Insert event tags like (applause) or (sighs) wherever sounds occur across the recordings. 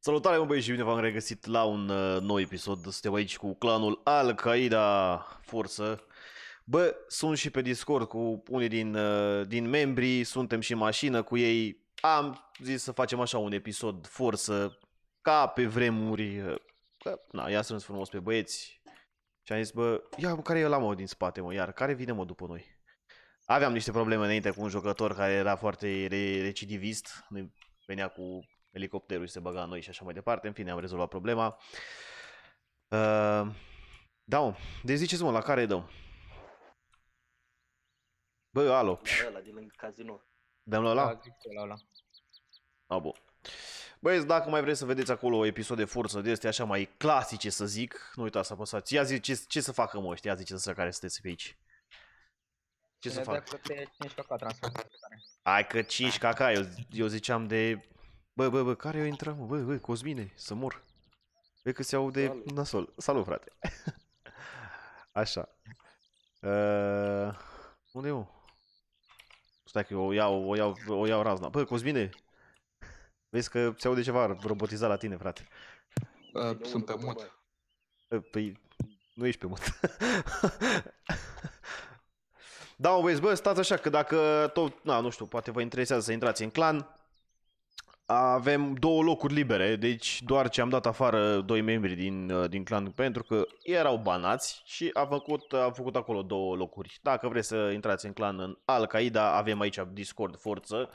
Salutare, mă băieți și bine v-am regăsit la un uh, nou episod. Suntem aici cu clanul Al-Qaeda Forță. Bă, sunt și pe Discord cu unii din, uh, din membrii, suntem și în mașină cu ei. Am zis să facem așa un episod forță, ca pe vremuri. Uh, că, na, ia să frumos pe băieți. Și am zis, bă, ia care e la mă din spate, mă, iar care vine mă după noi? Aveam niște probleme înainte cu un jucător care era foarte re- recidivist, venea cu elicopterul și se băga în noi și așa mai departe. În fine, am rezolvat problema. Uh, da, mă. Deci ziceți, mă, la care dăm? Bă, alo. La da, ăla, din lângă casino. Dăm la ăla? Da, la ăla. A, bun. Băieți, dacă mai vreți să vedeți acolo o episoade forță de este așa mai clasice, să zic, nu uitați să apăsați. Ia zice ce, ce să facă, mă, știa zice să care sunteți pe aici. Ce să fac? Hai că 5 caca, eu, eu ziceam de Bă, bă, bă, care eu intram? Bă, bă, Cosmine, să mor. Pe că se aude Salut. nasol. Salut, frate. (laughs) Așa. Uh, unde eu? Stai că eu o iau, o iau, o iau razna. Bă, Cosmine, vezi că se aude ceva robotizat la tine, frate. Uh, sunt pe mut. Uh, păi, nu ești pe mut. (laughs) da, o vezi, bă, stați așa, că dacă tot, na, nu știu, poate vă interesează să intrați în clan, avem două locuri libere, deci doar ce am dat afară doi membri din, uh, din clan pentru că erau banați și a făcut, a făcut acolo două locuri. Dacă vreți să intrați în clan în Al-Qaeda, avem aici Discord forță.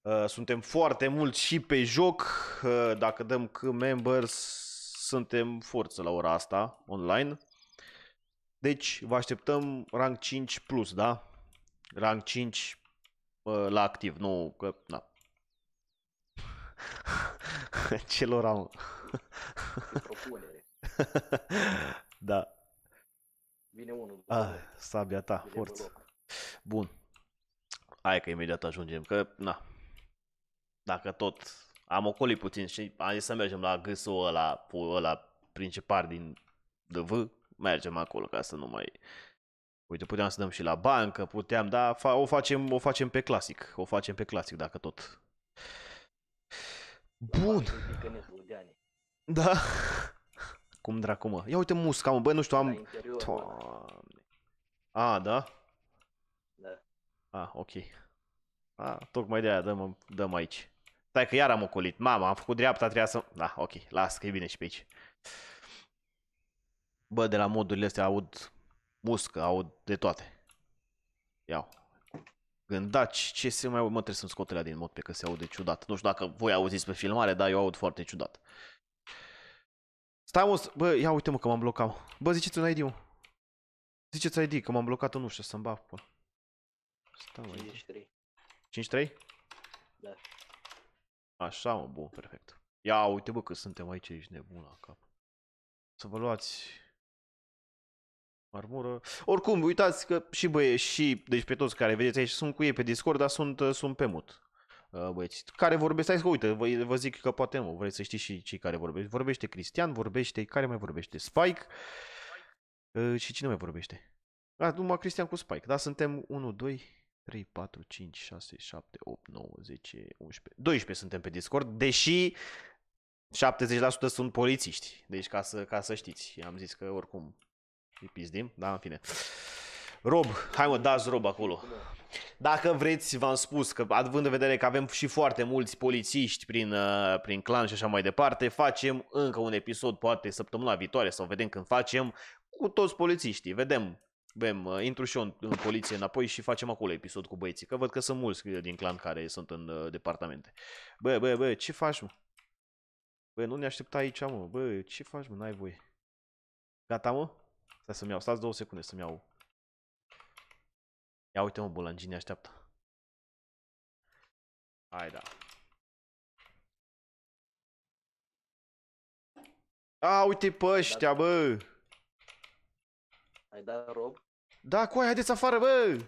Uh, suntem foarte mulți și pe joc, uh, dacă dăm că members, suntem forță la ora asta online. Deci vă așteptăm rang 5 plus, da? Rang 5 la activ, nu că, na, (laughs) Ce am (laughs) da. Vine unul. Ah, sabia ta, Vine forță. Bun. Hai că imediat ajungem, că, na. Dacă tot am ocolit puțin și am zis să mergem la gâsul ăla, ăla principal din DV, mergem acolo ca să nu mai... Uite, puteam să dăm și la bancă, puteam, dar fa- o, facem, o facem pe clasic, o facem pe clasic dacă tot. Bun. Da. (laughs) Cum dracu, mă. Ia uite musca, mă. Bă, nu știu, am... A, da? Da. A, ok. A, tocmai de aia dăm, dăm aici. Stai că iar am ocolit. Mama, am făcut dreapta, treia să... Da, ok, las că e bine și pe aici. Bă, de la modurile astea aud muscă, aud de toate. Iau gândaci, da, ce se mai... Mă, trebuie să-mi scot din mod pe că se aude ciudat. Nu știu dacă voi auziți pe filmare, dar eu aud foarte ciudat. Stai, mă, bă, ia uite mă că m-am blocat. Bă, ziceți un ID-ul. Ziceți ID, că m-am blocat în ușă, să-mi bag, bă. Stai, mă, 53. 53? Da. Așa, mă, bun, perfect. Ia uite, bă, că suntem aici, ești nebun la cap. Să vă luați Marmură. Oricum, uitați că și băieți și, deci pe toți care vedeți aici, sunt cu ei pe Discord, dar sunt, uh, sunt pe mut. Uh, băieți, care vorbesc, hai să uite, vă, vă zic că poate nu, vreți să știți și cei care vorbesc. Vorbește Cristian, vorbește, care mai vorbește? Spike Spike. Uh, și cine mai vorbește? A, numai Cristian cu Spike, da, suntem 1, 2, 3, 4, 5, 6, 7, 8, 9, 10, 11, 12 suntem pe Discord, deși 70% sunt polițiști. Deci ca să, ca să știți, am zis că oricum îi pizdim, da, în fine. Rob, hai mă, dați Rob acolo. Dacă vreți, v-am spus că având în vedere că avem și foarte mulți polițiști prin, uh, prin clan și așa mai departe, facem încă un episod, poate săptămâna viitoare sau vedem când facem, cu toți polițiștii. Vedem, vedem uh, intru și eu în, în poliție înapoi și facem acolo episod cu băieții, că văd că sunt mulți din clan care sunt în uh, departamente. Bă, bă, bă, ce faci, mă? Bă, nu ne aștepta aici, mă. Bă, ce faci, mă? N-ai voie. Gata, mă? Stai să-mi iau, stați două secunde să-mi iau. Ia uite mă, bulangini așteaptă. Hai da. A, uite pe ăștia, bă! Ai dat rob? Da, cu aia, haideți afară, bă!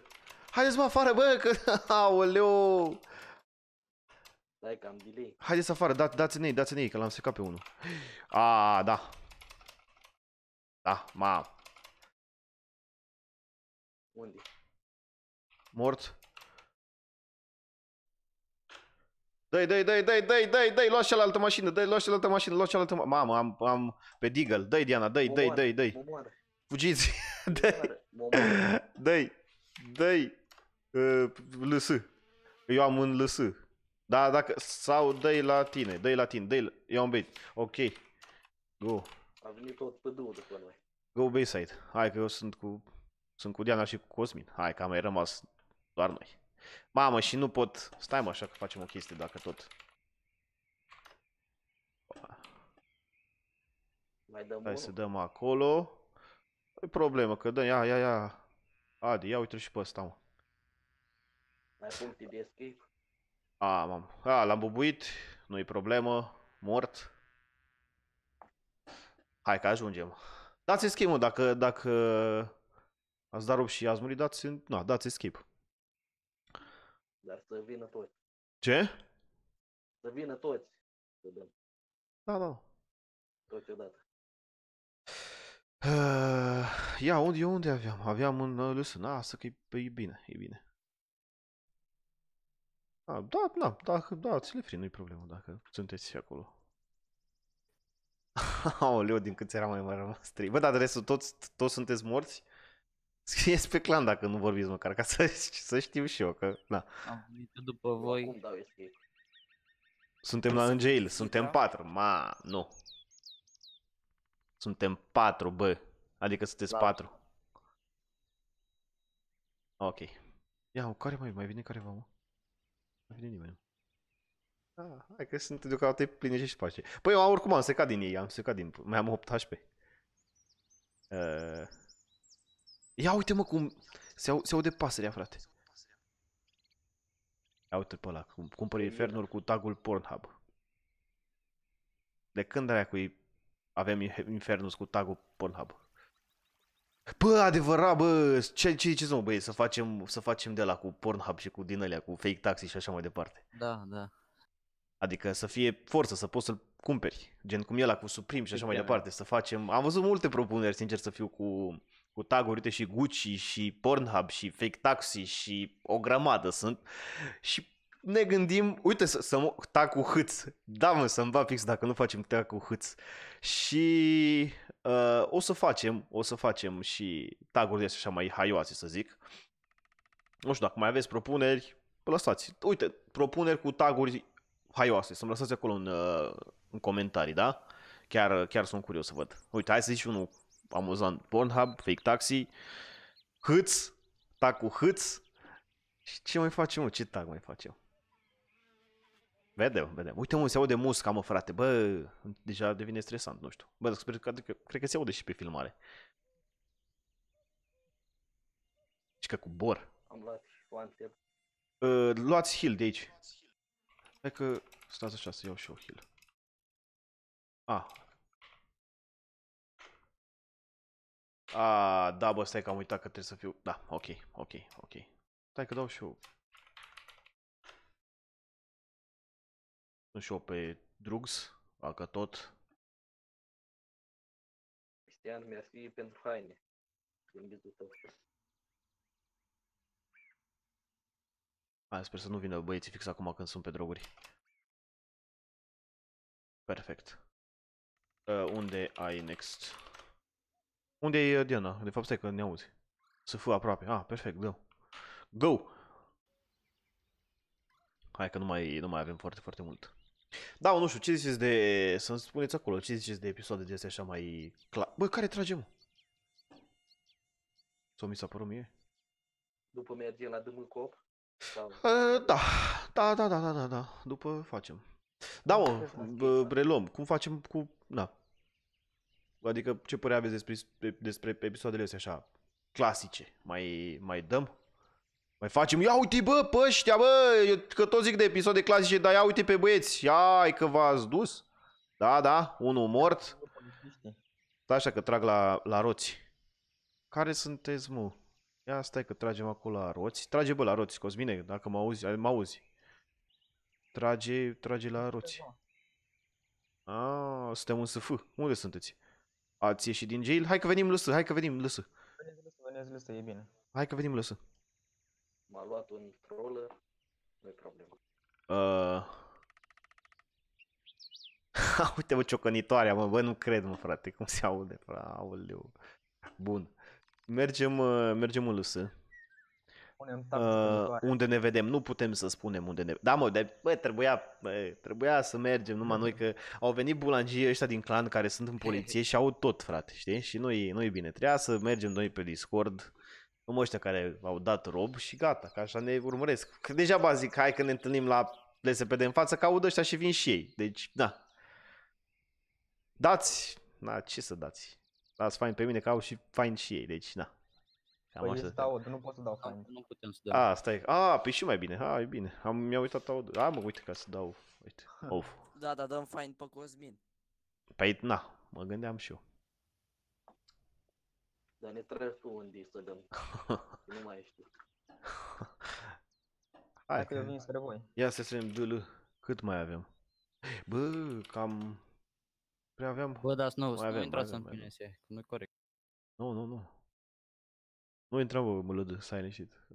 Haideți mă afară, bă, că... Da e cam delay. Haideți afară, da, dați-ne ei, dați-ne ei, că l-am secat pe unul. A, da. Da, mamă. Unde? Mort. Dai, dai, dai, dai, dai, dai, dai, lua cealaltă mașină, dai, lua cealaltă mașină, lua cealaltă mașină. Mamă, am, am pe Deagle. Dai, Diana, dai, dai, dai, dai. Fugiți. Dai. Dai. Dai. LS. Eu am un LS. Da, dacă... Sau dai la tine, dai la tine, dai la... Eu am bait. Ok. Go. A venit tot două după noi. Go Bayside. Hai că eu sunt cu sunt cu Diana și cu Cosmin. Hai că am mai rămas doar noi. Mamă, și nu pot... Stai mă, așa că facem o chestie dacă tot... Mai dăm Hai unul. să dăm acolo. E problemă, că dă, ia, ia, ia. Adi, ia uite și pe ăsta, mă. Mai pun de escape. A, mamă. A, l-am bubuit, nu-i problemă, mort. Hai că ajungem. Dați-mi schimbul dacă, dacă Azdarov și murit, dați, na, dați escape. Dar să vină toți. Ce? Să vină toți. Să dăm. Da, da. Toți odată. Uh, (sighs) ia, unde, eu unde aveam? Aveam un uh, listen. Asta că e, păi, e bine, e bine. A, da, da, dacă, da, ți le nu-i problemă dacă sunteți acolo. (laughs) Aoleu, din câți era mai rămas trei. Bă, dar restul toți, toți sunteți morți? Scrieți pe clan dacă nu vorbiți măcar, ca să, să știu și eu că... Na. Da. Am venit după voi. Suntem la jail. suntem da. patru, ma, nu. Suntem patru, bă. Adică sunteți da. patru. Ok. Ia, care mai, mai vine careva, mă? Nu vine nimeni. Ah, hai că sunt deocamdată pline și pace. Păi eu oricum am secat din ei, am secat din... Mai am 8 HP. Uh... Eh, Ia uite mă cum se, au, se aude pasărea, frate. Ia uite pe ăla, cum cumpără infernul cu tagul Pornhub. De când aia cu avem infernul cu tagul Pornhub? Bă, adevărat, bă, ce, ce, ce mă, băie, să facem, să facem de la cu Pornhub și cu din alea, cu fake taxi și așa mai departe. Da, da. Adică să fie forță, să poți să-l cumperi, gen cum e la cu Supreme și așa mai departe, să facem... Am văzut multe propuneri, sincer să fiu, cu cu taguri, și Gucci și Pornhub și Fake Taxi și o grămadă sunt și ne gândim, uite să, să tag cu hâț, da mă, să-mi va fix dacă nu facem tag cu hâț și uh, o să facem, o să facem și taguri de așa mai haioase să zic, nu știu dacă mai aveți propuneri, lăsați, uite, propuneri cu taguri haioase, să-mi lăsați acolo în, uh, în comentarii, da? Chiar, chiar sunt curios să văd. Uite, hai să zici unul amuzant, Pornhub, Fake Taxi, Hâț, tag cu Hâț. Și ce mai facem? Ce tac mai facem? Vedem, vedem. Uite mă, se aude musca, mă, frate. Bă, deja devine stresant, nu știu. Bă, sper că, adică, cred că se aude și pe filmare. Și deci că cu bor. Am luat one Uh, luați heal de aici. Hai că... Stați așa, să iau și eu heal. Ah, A, da, bă, stai că am uitat că trebuie să fiu... Da, ok, ok, ok. Stai că dau și eu... Sunt și eu pe drugs, dacă tot. Cristian, mi-ar fi pentru haine. Din Hai, sper să nu vină băieții fix acum când sunt pe droguri. Perfect. Uh, unde ai next? Unde e uh, Diana? De fapt, stai că ne auzi. Să fiu aproape. Ah, perfect, go. Go! Hai că nu mai, nu mai avem foarte, foarte mult. Da, nu știu, ce ziceți de... Să-mi spuneți acolo, ce ziceți de episoade de astea așa mai... Clar... Bă, care tragem? Sau mi s-a părut mie? După merge la dâmul cop? Uh, da. da, da, da, da, da, da, după facem. Da, mă, reluăm. Cum facem cu... Da, Adică ce părere aveți despre, despre episoadele astea așa clasice? Mai, mai dăm? Mai facem, ia uite bă, pe ăștia, bă, eu că tot zic de episoade clasice, dar ia uite pe băieți, ia că v-ați dus. Da, da, unul mort. Da, așa că trag la, la roți. Care sunteți, mă? Ia stai că tragem acolo la roți. Trage bă la roți, Cosmine, dacă mă auzi, mă auzi. Trage, trage la roți. Ah, suntem în SF. Unde sunteți? Ați ieșit din jail? Hai că venim lăsă, hai că venim lăsă. Veneți lăsă, lăsă, e bine. Hai că venim lăsă. M-a luat un troller, nu-i problemă. Uh... (laughs) Uite mă ciocănitoarea, mă, bă, nu cred, mă, frate, cum se aude, frate, aoleu. Bun. Mergem, uh, mergem în lăsă punem uh, unde ne vedem. Nu putem să spunem unde ne Da, mă, de, bă, trebuia, bă, trebuia să mergem numai mhm. noi că au venit bulangii ăștia din clan care sunt în poliție și au tot, frate, știi? Și noi, noi bine, trebuia să mergem noi pe Discord cum ăștia care au dat rob și gata, că așa ne urmăresc. Că deja vă zic, hai că ne întâlnim la LSPD în față, că aud ăștia și vin și ei. Deci, da. Dați, na, ce să dați? Dați fain pe mine că au și fain și ei, deci, na. Cam păi asta. aud, nu pot să dau find. Nu putem să dăm. A, stai. A, pe păi și mai bine. A, e bine. Am, mi-a uitat aud. A, mă, uite ca să dau. Uite. (laughs) Of. Da, da, dăm find pe Cosmin. Păi, na, mă gândeam și eu. Dar ne trebuie tu unde să dăm. (laughs) nu mai știu. Hai că vin spre voi. Ia să strângem DL. Cât mai avem? Bă, cam... Prea aveam... Bă, dar nu, nu intrați în PNS, nu e corect. Nu, nu, nu. Nu intrăm, bă, mă lădă, s-a ieșit.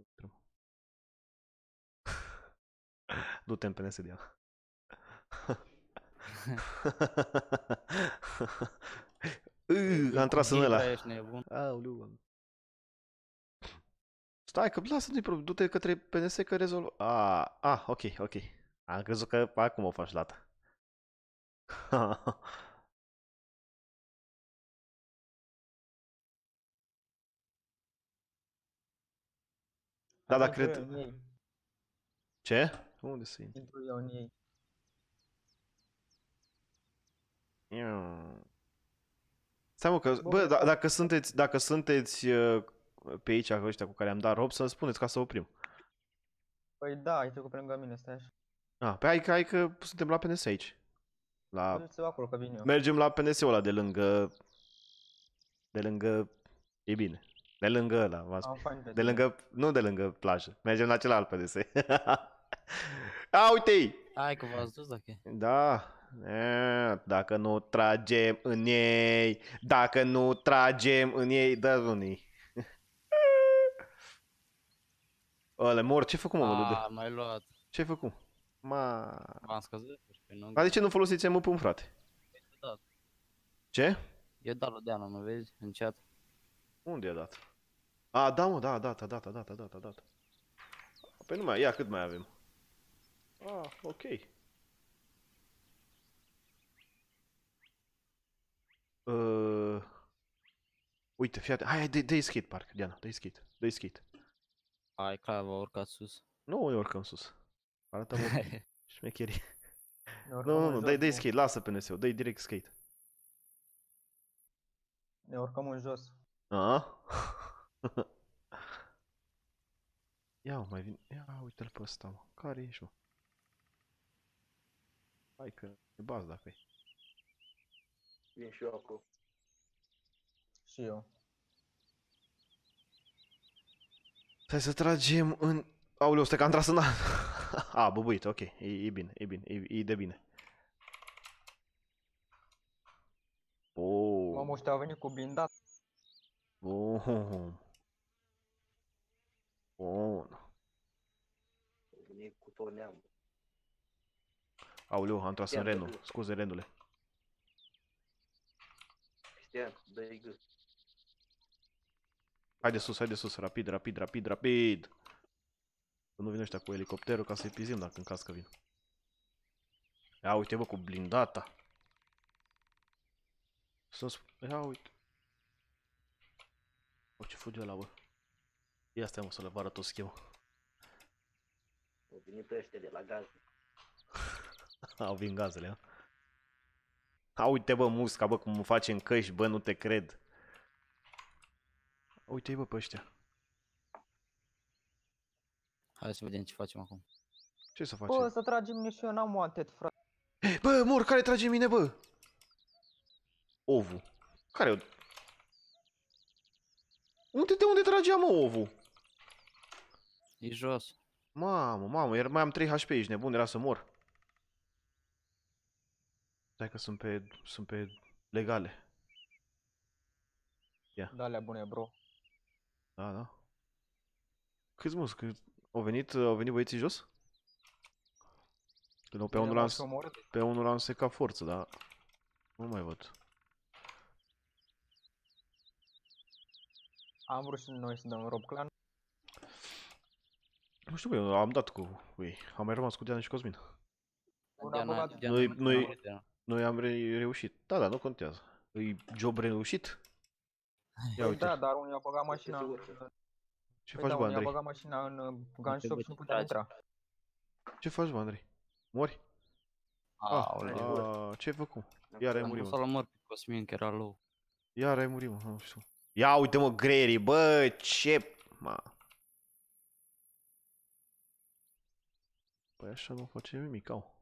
Du-te în PNS de ea. Am tras în ăla. Aoleu, Stai că lasă nu-i problem. du-te către PNS că rezolv... A, ah, ah, ok, ok. Am crezut că acum o faci lata. (laughs) Da, dar cred... Ce? Unde să intri? Intru eu în ei. Stai mă, că, bă, bă da, dacă sunteți, dacă sunteți uh, pe aici, ăștia cu care am dat rob, să-mi spuneți ca să oprim. Păi da, ai trecut pe lângă mine, stai așa. Ah, păi hai, hai că suntem la PNS aici. La... Mergem acolo, că vin eu. Mergem la PNS-ul ăla de lângă... De lângă... E bine. De lângă ăla, v spus. de lângă, nu de lângă plajă. Mergem la celălalt PDS. (laughs) A, uite-i! Hai că v-ați dus dacă Da. dacă nu tragem în ei, dacă nu tragem în ei, da unii. (laughs) Ăle, mor, ce-ai făcut, mă, bolude? A, mai luat. Ce-ai făcut? Ma... m am scăzut. Dar de ce nu folosiți MP frate? E dat. Ce? E dat lui Deanu, nu vezi? În chat. Unde e dat? A, da, mă, da, da, da, da, da, da, da, da Păi nu mai, ia cât mai avem. Ah, ok. Uh, uite, fii atent. Hai, hai, dă-i skate, parcă, Diana, dă-i skate, dă-i skate. Hai, că vă urcați sus. Nu, eu urcăm sus. Arată mă (laughs) șmecherie. Nu, nu, nu, dă-i skate, lasă pe NSU, dă-i direct skate. Ne urcăm în jos. A? (laughs) ia mai vin. Ia uite-l pe ăsta, mă. Care ești, mă? Hai că e baz dacă e. Vin și eu acolo. Și eu. Stai să tragem în... Aoleu, stai că am tras în... A, (laughs) bubuit, ok. E, e bine, e bine, e, e de bine. Oh. Mamă, ăștia au venit cu blindat. Oh. Uno. Nicotoneamo. Né, Aoleu, ah, am tras în Renu. Scuze, Renule. Cristian, dă-i gât. Hai de sus, hai de sus, rapid, rapid, rapid, rapid. Să nu vin ăștia cu elicopterul ca să-i pizim dacă în caz că vin. Ia uite bă cu blindata. Sus, ia uite. O ce fuge ăla bă. Ia stai mă să le vă arăt o schimb. Au venit ăștia de la gaz. (laughs) Au venit gazele, a? A, uite bă, musca, bă, cum face în căști, bă, nu te cred. Uite-i bă pe ăștia. Hai să vedem ce facem acum. Ce să facem? Bă, să tragem mine și eu, n-am wanted, frate. Bă, mor, care trage mine, bă? Ovu Care -o? Unde de unde tragea, mă, ovul? E jos. Mamă, mamă, iar mai am 3 HP, ești nebun, era să mor. Stai că sunt pe, sunt pe legale. Ia. Da, le bune, bro. Da, da. Câți mus, cât... Au venit, au venit băieții jos? Că nu, pe unul unul, am, pe unul am secat forță, dar nu mai văd. Am vrut și noi să dăm rob clan. Nu știu, bă, am dat cu ei. Am mai rămas cu Diana și Cosmin. noi, noi, noi am re reușit. Da, da, nu contează. E job reușit? Ia păi uite. Da, dar unii au băgat mașina Ce păi faci, da, bă, Andrei? a băgat mașina în uh, gun shop și nu putea intra. Ce faci, bă, Andrei? Mori? ah, Aoleu. Ah, ce ai făcut? Iar ai murit, mă. Am pe Cosmin, că era low. Iar ai murit, mă, nu știu. Ia uite, mă, greierii, bă, ce... Ma. Păi așa nu face nimic, au.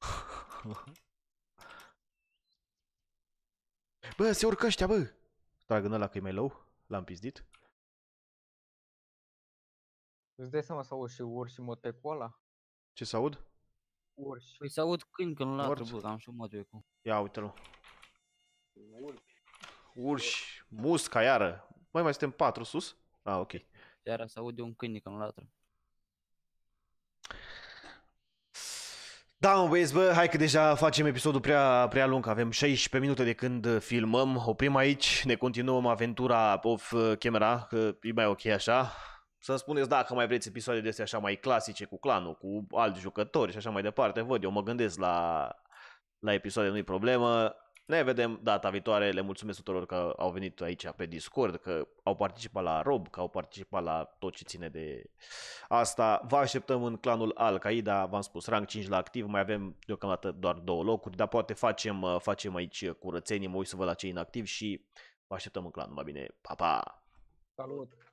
(laughs) bă, se urcă ăștia, bă! Trag în ăla că e mai low. L-am pizdit. Îți dai seama să auzi și urși mod cu ăla? Ce să aud? Urși. Păi să aud câini când latră, bă, am și mod cu. Ia uite-l. Urși. Urși. Musca, iară. Mai mai suntem patru sus? Ah, ok. Iară să aud de un câine când trebuit. Da, mă băieți, bă, hai că deja facem episodul prea, prea lung, avem 16 minute de când filmăm, oprim aici, ne continuăm aventura of uh, camera, că e mai ok așa. Să-mi spuneți dacă mai vreți episoade de astea așa mai clasice cu clanul, cu alți jucători și așa mai departe, văd, eu mă gândesc la, la episoade, nu-i problemă. Ne vedem data viitoare, le mulțumesc tuturor că au venit aici pe Discord, că au participat la Rob, că au participat la tot ce ține de asta. Vă așteptăm în clanul Al-Qaeda, v-am spus, rang 5 la activ, mai avem deocamdată doar două locuri, dar poate facem, facem aici curățenie, mă uit să vă la cei inactivi și vă așteptăm în clan, mai bine, pa, pa! Salut!